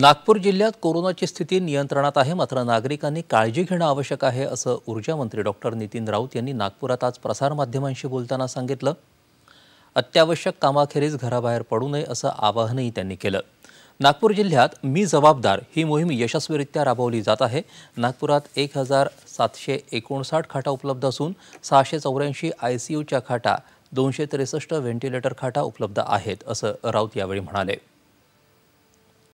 नागपूर जिल्ह्यात कोरोनाची स्थिती नियंत्रणात आहे मात्र नागरिकांनी काळजी घेणं आवश्यक आहे असं ऊर्जामंत्री डॉक्टर नितीन राऊत यांनी नागपुरात आज प्रसारमाध्यमांशी बोलताना सांगितलं अत्यावश्यक कामाखेरीज घराबाहेर पडू नये असं आवाहनही त्यांनी केलं नागपूर जिल्ह्यात मी जबाबदार ही मोहीम यशस्वीरित्या राबवली जात आहे नागपुरात एक हजार सातशे एकोणसाठ खाटा उपलब्ध असून सहाशे चौऱ्याऐंशी आय सी यूच्या खाटा दोनशे त्रेसष्ट व्हेंटिलेटर खाटा उपलब्ध आहेत असं राऊत यावेळी म्हणाले